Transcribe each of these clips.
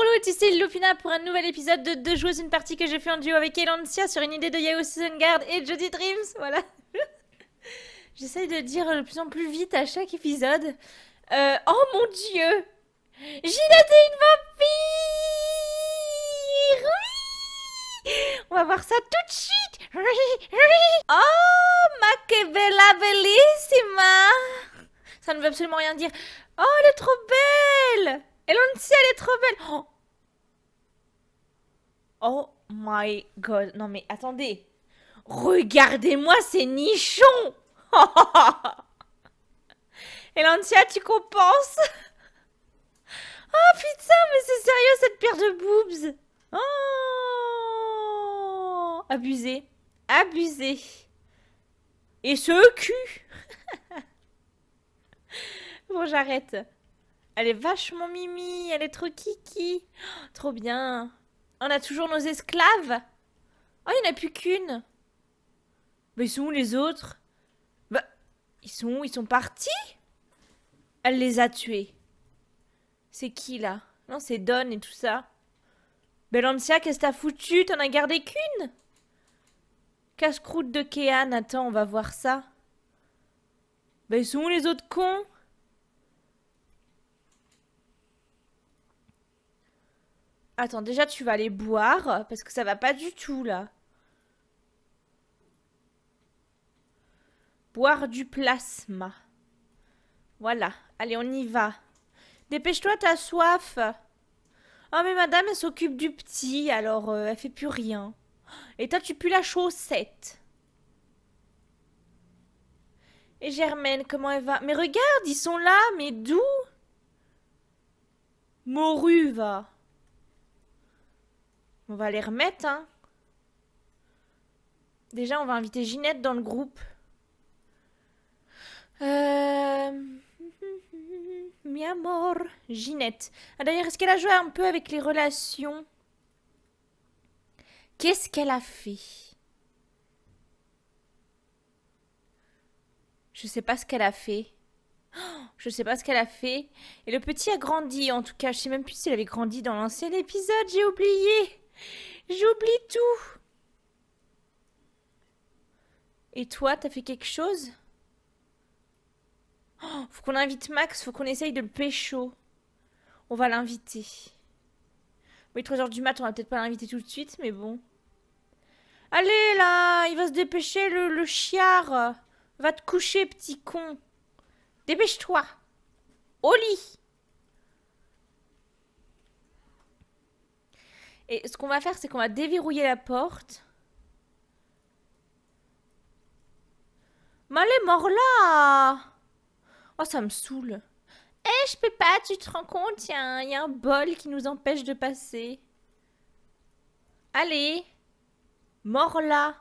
Hello et ici Lupina pour un nouvel épisode de Deux joueuses, une partie que j'ai fait en duo avec Elancia sur une idée de Yahoo! Season Guard et Jody Dreams, voilà. J'essaye de dire de plus en plus vite à chaque épisode. Euh, oh mon dieu J'ai est une vampire oui On va voir ça tout de suite oui, Oh ma que bella bellissima Ça ne veut absolument rien dire. Oh elle est trop belle Oh my god. Non mais attendez. Regardez-moi ces nichons Elancia, tu compenses Oh putain, mais c'est sérieux cette paire de boobs Oh Abusé. Abusé. Et ce cul Bon, j'arrête. Elle est vachement mimi, elle est trop kiki. Oh, trop bien. On a toujours nos esclaves Oh, il n'y en a plus qu'une Mais bah, ils sont où les autres Bah, ils sont où Ils sont partis Elle les a tués. C'est qui, là Non, c'est Don et tout ça. Belancia, qu'est-ce que t'as foutu T'en as gardé qu'une casse croûte de Keane, attends, on va voir ça. Bah, ils sont où les autres cons Attends, déjà tu vas aller boire parce que ça va pas du tout là. Boire du plasma. Voilà, allez on y va. Dépêche-toi, t'as soif. Oh mais madame, elle s'occupe du petit, alors euh, elle fait plus rien. Et toi tu pues la chaussette. Et Germaine, comment elle va Mais regarde, ils sont là, mais d'où Moru va. On va les remettre, hein. Déjà, on va inviter Ginette dans le groupe. Euh... Mi amor, Ginette. Ah, D'ailleurs, est-ce qu'elle a joué un peu avec les relations Qu'est-ce qu'elle a fait Je sais pas ce qu'elle a fait. Oh, je sais pas ce qu'elle a fait. Et le petit a grandi, en tout cas. Je sais même plus s'il avait grandi dans l'ancien épisode, j'ai oublié. J'oublie tout. Et toi, t'as fait quelque chose oh, Faut qu'on invite Max, faut qu'on essaye de le pécho. On va l'inviter. Mais 3 heures du mat, on va peut-être pas l'inviter tout de suite, mais bon. Allez là, il va se dépêcher le, le chiard. Va te coucher, petit con. Dépêche-toi. Au lit. Et ce qu'on va faire, c'est qu'on va déverrouiller la porte. Mais elle est là Oh, ça me saoule. Eh, je peux pas, tu te rends compte Il y, a un bol qui nous empêche de passer. Allez Mort là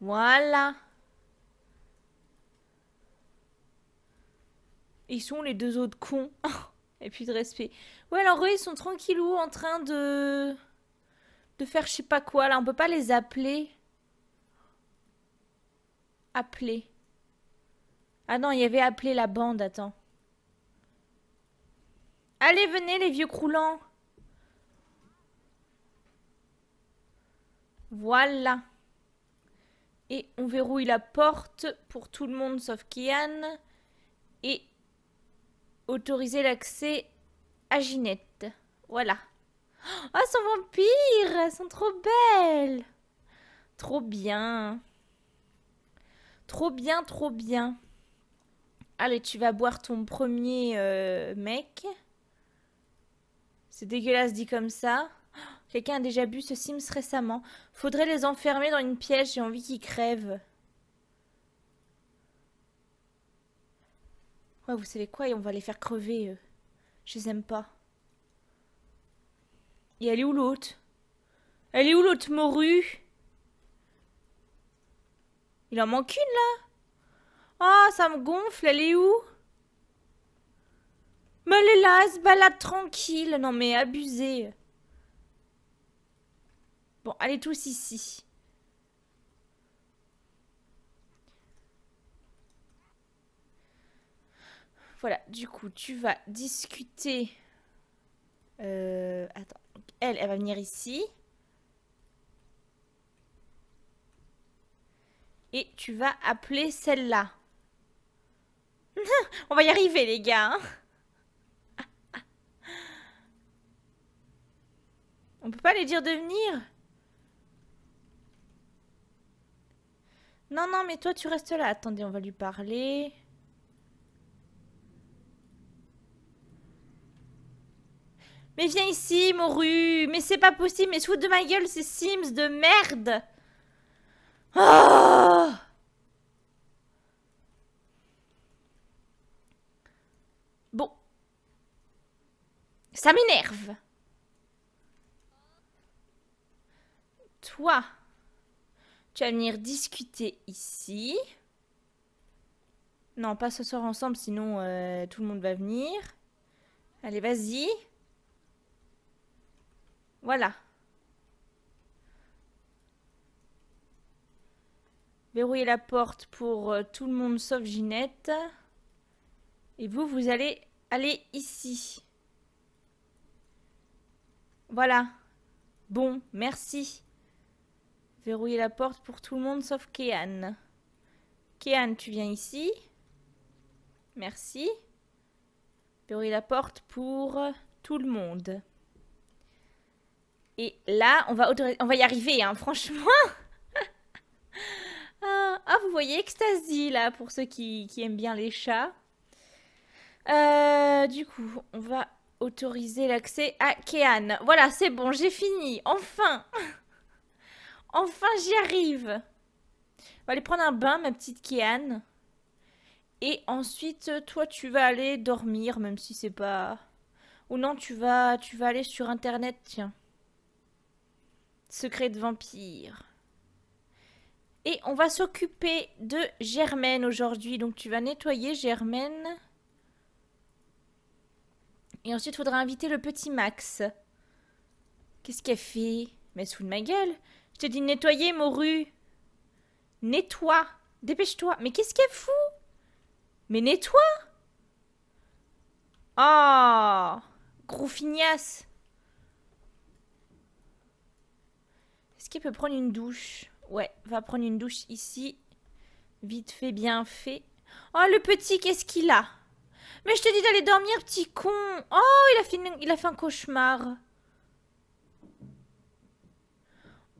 Voilà Ils sont les deux autres cons Et puis de respect. Ouais, alors eux, ils sont tranquillou en train de... De faire je sais pas quoi, là. On peut pas les appeler. Appeler. Ah non, il y avait appelé la bande, attends. Allez, venez, les vieux croulants. Voilà. Et on verrouille la porte pour tout le monde sauf Kian. Et Autoriser l'accès à Ginette. Voilà. Ah, oh, sont vampires Elles sont trop belles Trop bien. Trop bien, trop bien. Allez, tu vas boire ton premier euh, mec. C'est dégueulasse dit comme ça. Oh, quelqu'un a déjà bu ce Sims récemment. Faudrait les enfermer dans une pièce, j'ai envie qu'ils crèvent. Ouais, vous savez quoi, Et on va les faire crever. Je les aime pas. Et elle est où l'autre Elle est où l'autre morue Il en manque une là Ah, ça me gonfle, elle est où Mais elle elle se balade tranquille. Non mais abusée. Bon, allez tous ici. Voilà, du coup, tu vas discuter. Euh, attends, elle, elle va venir ici. Et tu vas appeler celle-là. On va y arriver, les gars. Hein. On peut pas les dire de venir Non, non, mais toi, tu restes là. Attendez, on va lui parler. Mais viens ici, morue Mais c'est pas possible, mais sous de ma gueule, c'est Sims de merde ah. Bon. Ça m'énerve. Toi, tu vas venir discuter ici. Non, pas ce soir ensemble, sinon euh, tout le monde va venir. Allez, vas-y. Voilà. verrouillez la porte pour euh, tout le monde sauf Ginette. Et vous, vous allez aller ici. Voilà. Bon, merci. verrouillez la porte pour tout le monde sauf Kéan. Kéan, tu viens ici. Merci. verrouillez la porte pour tout le monde. Et là, on va, on va y arriver, hein, franchement. Ah, ah, vous voyez Ecstasy, là, pour ceux qui, aiment bien les chats. Euh, du coup, on va autoriser l'accès à Keane. Voilà, c'est bon, j'ai fini. Enfin Enfin, j'y arrive On va aller prendre un bain, ma petite Keane. Et ensuite, toi, tu vas aller dormir, même si c'est pas... Ou non, tu vas, tu vas aller sur Internet, tiens. Secret de vampire. Et on va s'occuper de Germaine aujourd'hui. Donc tu vas nettoyer Germaine. Et ensuite, il faudra inviter le petit Max. Qu'est-ce qu'elle fait Mais sous de ma gueule. Je t'ai dit nettoyer, morue. Nettoie. Dépêche-toi. Mais qu'est-ce qu'elle fout Mais nettoie. Oh Gros fignasse peut prendre une douche Ouais, va prendre une douche ici. Vite fait, bien fait. Oh, le petit, qu'est-ce qu'il a Mais je te dis d'aller dormir, petit con Oh, il a fait, il a fait un cauchemar.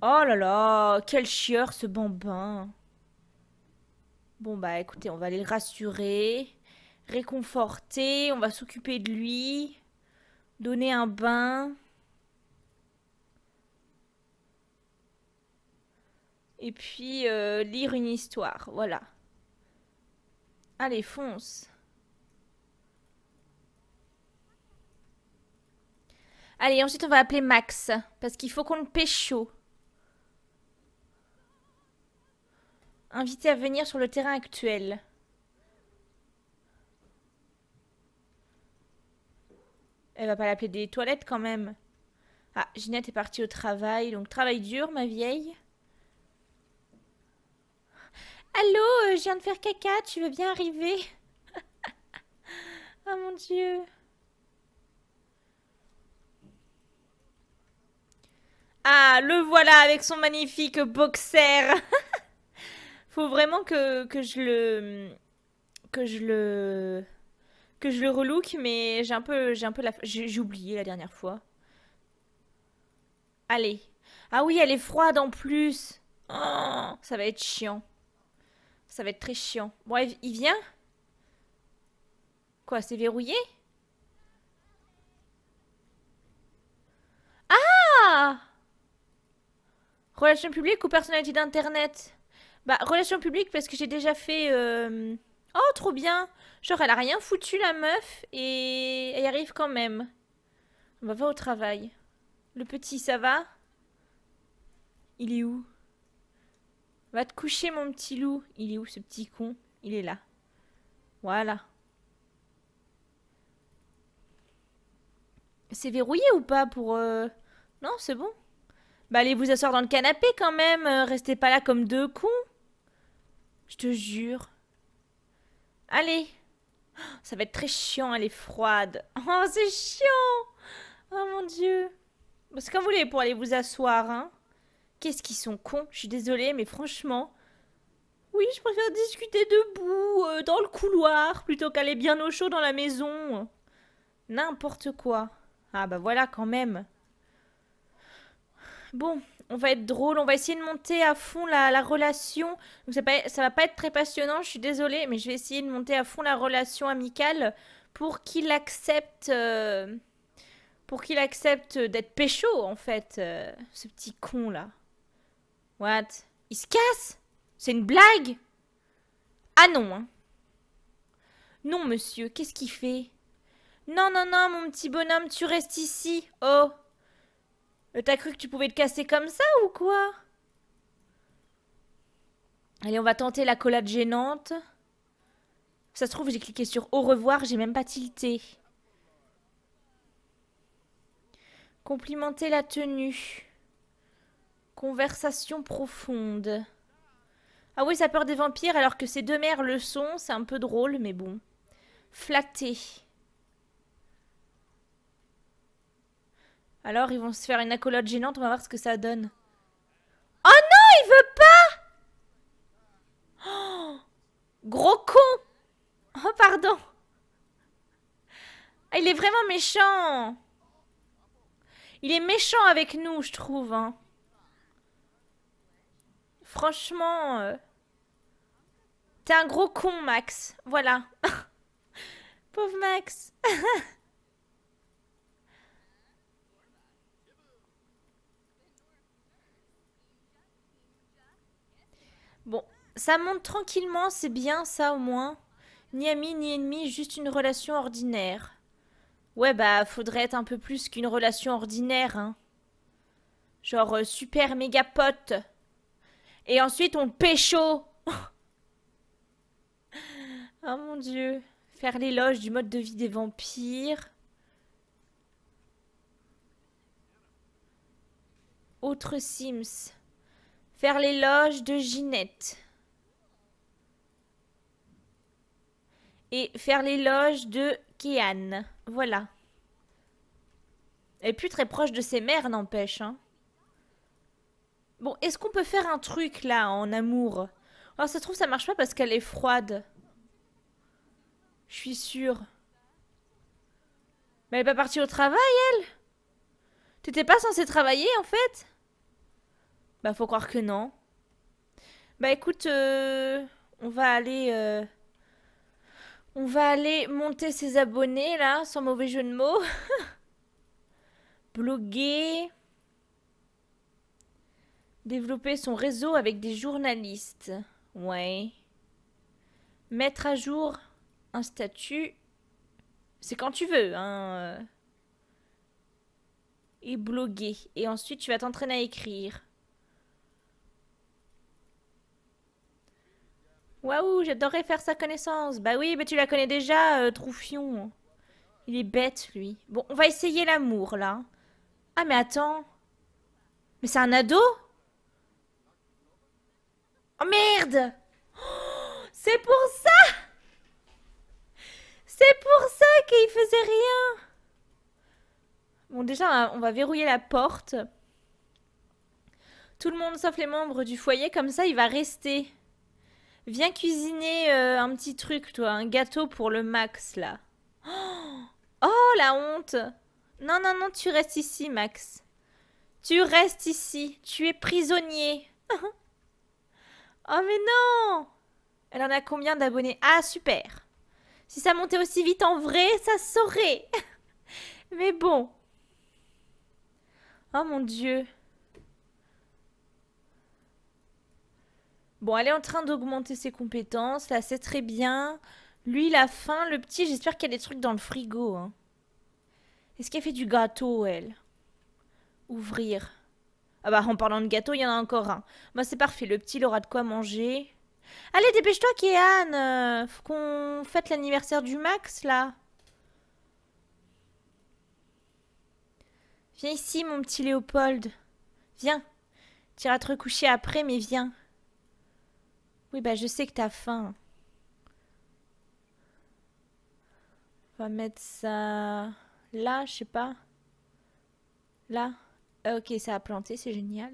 Oh là là, quel chieur ce bambin. Bon bah écoutez, on va aller le rassurer, réconforter, on va s'occuper de lui, donner un bain. et puis euh, lire une histoire, voilà. Allez, fonce. Allez, ensuite on va appeler Max, parce qu'il faut qu'on le pêche chaud. Invité à venir sur le terrain actuel. Elle va pas l'appeler des toilettes quand même. Ah, Ginette est partie au travail, donc travail dur ma vieille. Allô, euh, je viens de faire caca, tu veux bien arriver Oh mon dieu. Ah, le voilà avec son magnifique boxer. Faut vraiment que, je le... Que je le... Que je le relook, mais j'ai un peu, j'ai un peu la... J'ai oublié la dernière fois. Allez. Ah oui, elle est froide en plus. Oh, ça va être chiant. Ça va être très chiant. Bon, il vient Quoi, c'est verrouillé Ah Relations publiques ou personnalité d'internet Bah, relations publiques parce que j'ai déjà fait... Euh, oh, trop bien Genre, elle a rien foutu, la meuf, et elle y arrive quand même. On va voir au travail. Le petit, ça va Il est où Va te coucher, mon petit loup. Il est où, ce petit con Il est là. Voilà. C'est verrouillé ou pas pour... Euh, non, c'est bon. Bah allez vous asseoir dans le canapé quand même. Euh, restez pas là comme deux cons. Je te jure. Allez. Oh, ça va être très chiant, elle est froide. Oh, c'est chiant Oh mon dieu. Bah, c'est comme vous voulez pour aller vous asseoir, hein. Qu'est-ce qu'ils sont cons, je suis désolée, mais franchement. Oui, je préfère discuter debout, euh, dans le couloir, plutôt qu'aller bien au chaud dans la maison. N'importe quoi. Ah bah voilà quand même. Bon, on va être drôle, on va essayer de monter à fond la, relation. Donc ça, va, va pas être très passionnant, je suis désolée, mais je vais essayer de monter à fond la relation amicale pour qu'il accepte... Euh, pour qu'il accepte d'être pécho, en fait, euh, ce petit con-là. What Il se casse C'est une blague Ah non, hein. Non, monsieur, qu'est-ce qu'il fait Non, non, non, mon petit bonhomme, tu restes ici. Oh euh, T'as cru que tu pouvais te casser comme ça ou quoi Allez, on va tenter la collade gênante. Ça se trouve, j'ai cliqué sur au revoir, j'ai même pas tilté. Complimenter la tenue. Conversation profonde. Ah oui, ça peur des vampires alors que ces deux mères le sont, c'est un peu drôle, mais bon. Flatté. Alors, ils vont se faire une accolade gênante, on va voir ce que ça donne. Oh non, il veut pas oh, Gros con Oh, pardon ah, il est vraiment méchant Il est méchant avec nous, je trouve, hein. Franchement, euh, t'es un gros con, Max. Voilà. Pauvre Max. bon, ça monte tranquillement, c'est bien ça au moins. Ni ami ni ennemi, juste une relation ordinaire. Ouais, bah, faudrait être un peu plus qu'une relation ordinaire, hein. Genre euh, super méga pote. Et ensuite, on pécho. oh mon dieu. Faire l'éloge du mode de vie des vampires. Autre Sims. Faire l'éloge de Ginette. Et faire l'éloge de Kian. Voilà. Elle est plus très proche de ses mères, n'empêche. Hein. Bon, est-ce qu'on peut faire un truc là en amour Alors oh, ça se trouve ça marche pas parce qu'elle est froide. Je suis sûre. Mais elle est pas partie au travail, elle T'étais pas censée travailler en fait Bah faut croire que non. Bah écoute, euh, on va aller... Euh, on va aller monter ses abonnés là, sans mauvais jeu de mots. Bloguer. Développer son réseau avec des journalistes. Ouais. Mettre à jour un statut. C'est quand tu veux, hein. Euh, et bloguer. Et ensuite, tu vas t'entraîner à écrire. Waouh, j'adorerais faire sa connaissance. Bah oui, mais tu la connais déjà, euh, Troufion. Il est bête, lui. Bon, on va essayer l'amour, là. Ah, mais attends. Mais c'est un ado Oh merde C'est pour ça C'est pour ça qu'il faisait rien Bon déjà, on va verrouiller la porte. Tout le monde sauf les membres du foyer, comme ça il va rester. Viens cuisiner euh, un petit truc, toi, un gâteau pour le Max, là. Oh, oh la honte Non, non, non, tu restes ici, Max. Tu restes ici, tu es prisonnier. Oh mais non Elle en a combien d'abonnés Ah super Si ça montait aussi vite en vrai, ça saurait Mais bon. Oh mon dieu. Bon, elle est en train d'augmenter ses compétences, là c'est très bien. Lui, la faim, le petit, j'espère qu'il y a des trucs dans le frigo. Hein. Est-ce qu'elle fait du gâteau, elle Ouvrir. Ah bah, en parlant de gâteau, il y en a encore un. Moi, bah, c'est parfait, le petit il aura de quoi manger. Allez, dépêche-toi, Kéane euh, Faut qu'on fête l'anniversaire du Max, là. Viens ici, mon petit Léopold. Viens. Tu iras te recoucher après, mais viens. Oui, bah, je sais que t'as faim. On va mettre ça là, je sais pas. Là. Ok, ça a planté, c'est génial.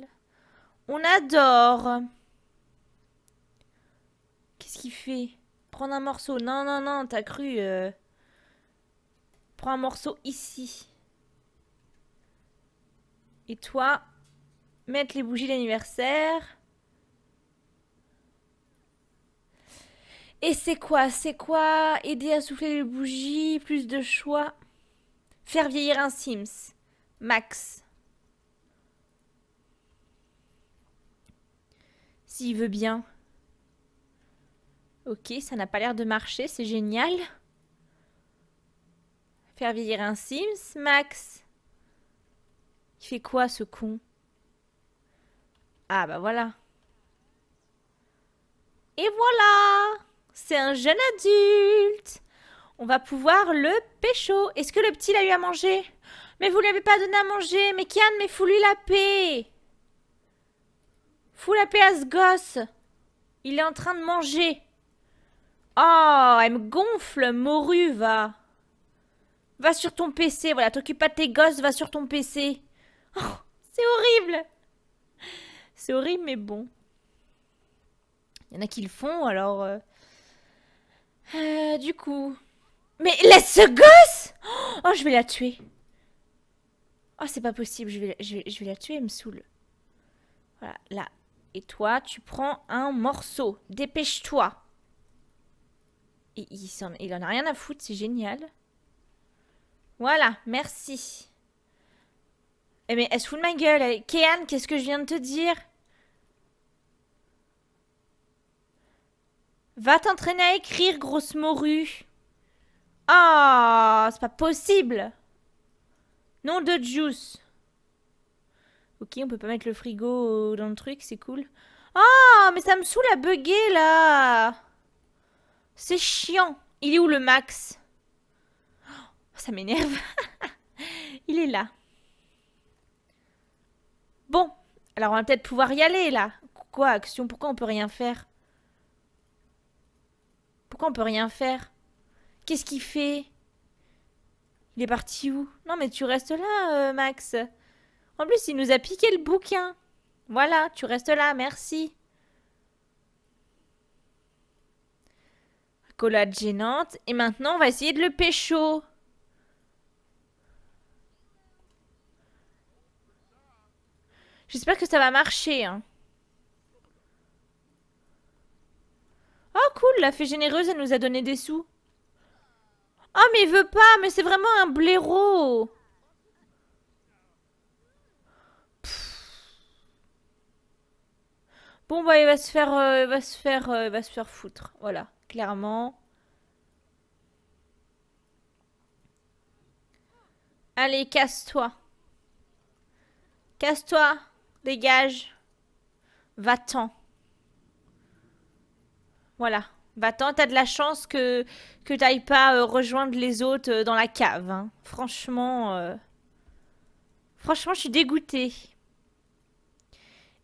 On adore. Qu'est-ce qu'il fait Prendre un morceau. Non, non, non, t'as cru. Euh. Prends un morceau ici. Et toi, mettre les bougies d'anniversaire. Et c'est quoi C'est quoi Aider à souffler les bougies, plus de choix. Faire vieillir un Sims. Max. s'il veut bien. Ok, ça n'a pas l'air de marcher, c'est génial. Faire vieillir un Sims, Max Il fait quoi, ce con Ah, bah voilà. Et voilà C'est un jeune adulte On va pouvoir le pécho. Est-ce que le petit l'a eu à manger Mais vous lui avez pas donné à manger Mais Kian, mais fous-lui la paix Fous la paix à ce gosse Il est en train de manger Oh, elle me gonfle, morue, va Va sur ton PC, voilà, t'occupe pas de tes gosses, va sur ton PC oh, C'est horrible C'est horrible, mais bon. Il y en a qui le font, alors... Euh, euh, du coup... Mais laisse ce gosse Oh, je vais la tuer Oh, c'est pas possible, je vais, je je vais la tuer, elle me saoule. Voilà, là, et toi, tu prends un morceau. Dépêche-toi. Il, en, en a rien à foutre, c'est génial. Voilà, merci. Eh mais elle se fout de ma gueule. Eh, Kéan, qu'est-ce que je viens de te dire Va t'entraîner à écrire, grosse morue. Ah, c'est pas possible. Nom de Juice. Ok, on peut pas mettre le frigo dans le truc, c'est cool. Ah, mais ça me saoule à bugger là C'est chiant Il est où le max oh, Ça m'énerve Il est là. Bon, alors on va peut-être pouvoir y aller là. Quoi, action Pourquoi on peut rien faire Pourquoi on peut rien faire Qu'est-ce qu'il fait Il est parti où Non mais tu restes là, euh, Max en plus, il nous a piqué le bouquin. Voilà, tu restes là, merci. Collade gênante. Et maintenant, on va essayer de le pécho. J'espère que ça va marcher. Hein. Oh cool, la fée généreuse, elle nous a donné des sous. Oh mais il veut pas, mais c'est vraiment un blaireau. Bon, bah, il va se faire, euh, va se faire, euh, va se faire foutre. Voilà, clairement. Allez, casse-toi. Casse-toi. Dégage. Va-t'en. Voilà. Va-t'en. T'as de la chance que, que t'ailles pas euh, rejoindre les autres dans la cave. Hein. Franchement. Franchement, je suis dégoûtée.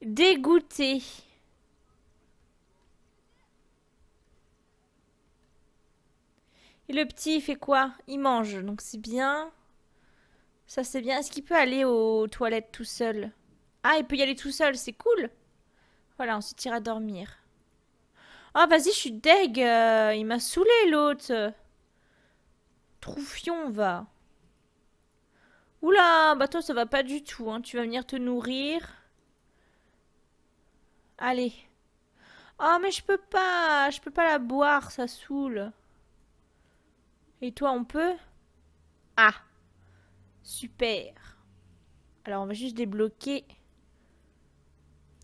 Dégoûtée. Et le petit, fait quoi Il mange, donc c'est bien. Ça, c'est bien. Est-ce qu'il peut aller aux toilettes tout seul Ah, il peut y aller tout seul, c'est cool. Voilà, on se tire à dormir. Ah, vas-y, je suis deg. Euh, il m'a saoulé, l'autre. Troufion, va. Oula, bah toi, ça va pas du tout. Hein. Tu vas venir te nourrir. Allez. Oh, mais je peux pas. Je peux pas la boire, ça saoule. Et toi, on peut Ah Super Alors, on va juste débloquer.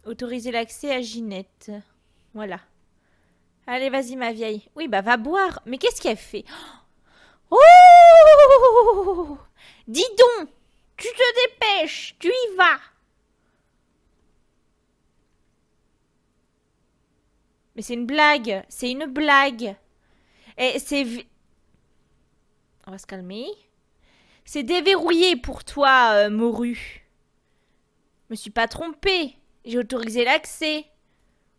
Autoriser l'accès à Ginette. Voilà. Allez, vas-y, ma vieille. Oui, bah, va boire. Mais qu'est-ce qu'elle fait Oh Dis donc Tu te dépêches Tu y vas Mais c'est une blague C'est une blague Et c'est... On va se calmer. C'est déverrouillé pour toi, euh, Moru. Je me suis pas trompée. J'ai autorisé l'accès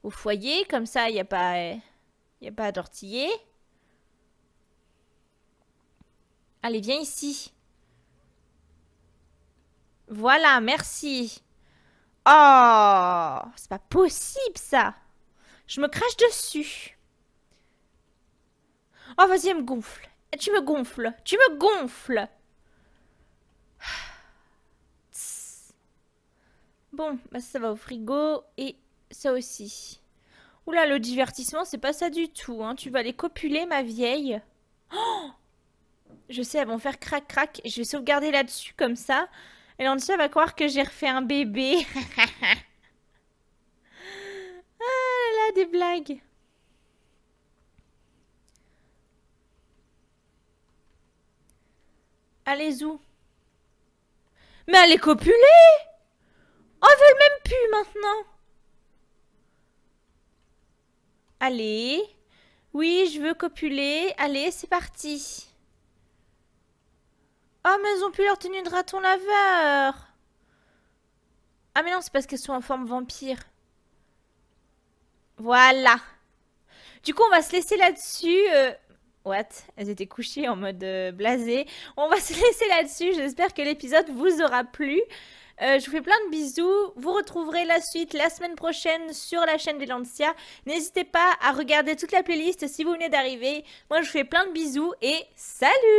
au foyer, comme ça, il n'y a pas... y a pas d'ortiller euh, Allez, viens ici. Voilà, merci. Oh, c'est pas possible, ça. Je me crache dessus. Oh, vas-y, me gonfle. Tu me gonfles. Tu me gonfles. Bon, bah ça va au frigo et ça aussi. Oula, le divertissement, c'est pas ça du tout. Hein. Tu vas les copuler, ma vieille. je sais, elles vont faire crac-crac. Je vais sauvegarder là-dessus comme ça. Et en va croire que j'ai refait un bébé. ah là là, des blagues. Allez où Mais allez copuler Oh, veut veulent même plus maintenant Allez Oui, je veux copuler. Allez, c'est parti Oh, mais elles ont plus leur tenue de raton laveur Ah, mais non, c'est parce qu'elles sont en forme vampire. Voilà Du coup, on va se laisser là-dessus... Euh, What Elles étaient couchées en mode euh, blasé. On va se laisser là-dessus. J'espère que l'épisode vous aura plu. Euh, je vous fais plein de bisous. Vous retrouverez la suite la semaine prochaine sur la chaîne des Lancia. N'hésitez pas à regarder toute la playlist si vous venez d'arriver. Moi, je vous fais plein de bisous et salut